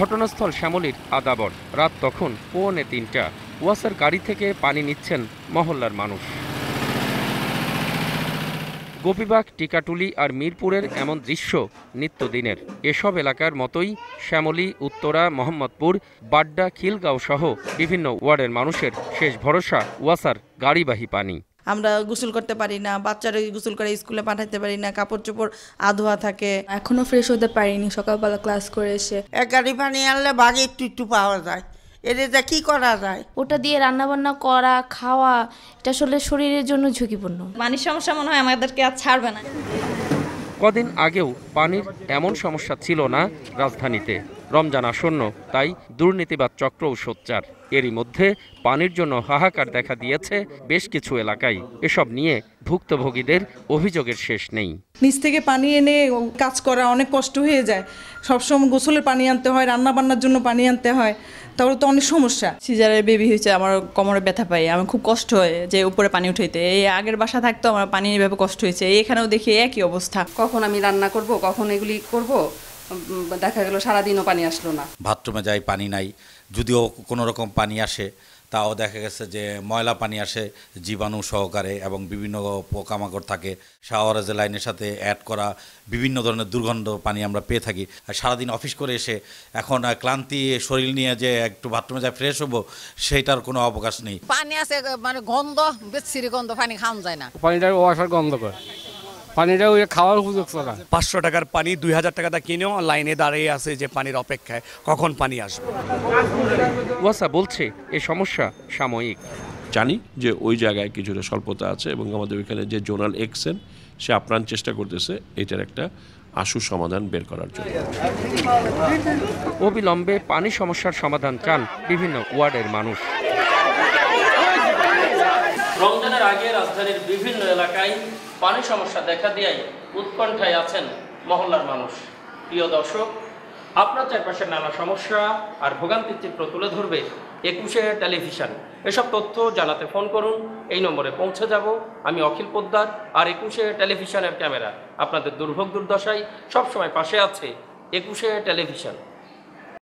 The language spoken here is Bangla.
ঘটনাস্থল শ্যামলীর আদাবর রাত তখন পৌনে তিনটা ওয়াসার গাড়ি থেকে পানি নিচ্ছেন মহল্লার মানুষ গোপীবাগ টিকাটুলি আর মিরপুরের এমন দৃশ্য নিত্যদিনের এসব এলাকার মতোই শ্যামলী উত্তরা মোহাম্মদপুর বাড্ডা খিলগাঁও সহ বিভিন্ন ওয়ার্ডের মানুষের শেষ ভরসা ওয়াসার গাড়িবাহী পানি আমরা গোসল করতে পারি না বাচ্চারা গোসল করে স্কুলে পাঠাতে পারি না কাপড় চোপড় আধোয়া থাকে এখনো ফ্রেশ হতে পারিনি সকালবেলা ক্লাস করে এসে এক গাড়ি পানি আনলে বাঘে একটু একটু পাওয়া যায় এদের যা কি করা যায় ওটা দিয়ে রান্না বান্না করা খাওয়া এটা আসলে শরীরের জন্য ঝুঁকিপূর্ণ পানির সমস্যা মনে হয় আমাদেরকে আর ছাড়বে না কদিন আগেও পানির এমন সমস্যা ছিল না রাজধানীতে রমজান আসন্ন তাই দুর্নীতিবাদ চক্রও সোচ্চার এরই মধ্যে পানির জন্য হাহাকার দেখা দিয়েছে বেশ কিছু এলাকায় এসব নিয়ে ভুক্তভোগীদের অভিযোগের শেষ নেই নিচ থেকে পানি এনে কাজ করা অনেক কষ্ট হয়ে যায় সবসময় গোসলের পানি আনতে হয় রান্না বান্নার জন্য পানি আনতে হয় তাহলে তো অনেক সমস্যা সিজারের বেবি হয়েছে আমার কোমরে ব্যথা পাই আমার খুব কষ্ট হয় যে উপরে পানি উঠাইতে এই আগের বাসা থাকতো আমার পানি এভাবে কষ্ট হয়েছে এখানেও দেখি একই অবস্থা কখন আমি রান্না করব কখন এগুলি করব দেখা গেল সারাদিনও পানি আসলো না বাথরুমে যাই পানি নাই যদিও কোনো রকম পানি আসে তাও দেখা গেছে যে ময়লা পানি আসে জীবাণু সহকারে এবং বিভিন্ন পোকামাকড় থাকে শাওয়ারেজ লাইনের সাথে অ্যাড করা বিভিন্ন ধরনের দুর্গন্ধ পানি আমরা পেয়ে থাকি আর সারাদিন অফিস করে এসে এখন ক্লান্তি শরীর নিয়ে যে একটু বাথরুমে যায় ফ্রেশ হবো সেইটার কোনো অবকাশ নেই পানি আছে মানে গন্ধ বেশ গন্ধ পানি খাওয়া যায় না পানিটার ওয়াশার গন্ধ করে পানিটা ওই খাওয়ার সুযোগ ছাড়া পাঁচশো টাকার পানি দুই হাজার টাকাটা কিনেও লাইনে দাঁড়িয়ে আছে যে পানির অপেক্ষায় কখন পানি আসবে ওয়াসা বলছে এ সমস্যা সাময়িক জানি যে ওই জায়গায় কিছুটা স্বল্পতা আছে এবং আমাদের ওইখানে যে জোনাল এক্সেন সে আপ্রাণ চেষ্টা করতেছে এটার একটা আশু সমাধান বের করার জন্য অবিলম্বে পানি সমস্যার সমাধান চান বিভিন্ন ওয়ার্ডের মানুষ রমজানের আগে রাজধানীর বিভিন্ন এলাকায় পানি সমস্যা দেখা দেয় উৎকণ্ঠায় আছেন মহল্লার মানুষ প্রিয় দর্শক আপনার চারপাশের নানা সমস্যা আর ভোগান্তির চিত্র তুলে ধরবে একুশে টেলিভিশন এসব তথ্য জানাতে ফোন করুন এই নম্বরে পৌঁছে যাব আমি অখিল পোদ্দার আর একুশে টেলিভিশনের ক্যামেরা আপনাদের দুর্ভোগ দুর্দশায় সবসময় পাশে আছে একুশে টেলিভিশন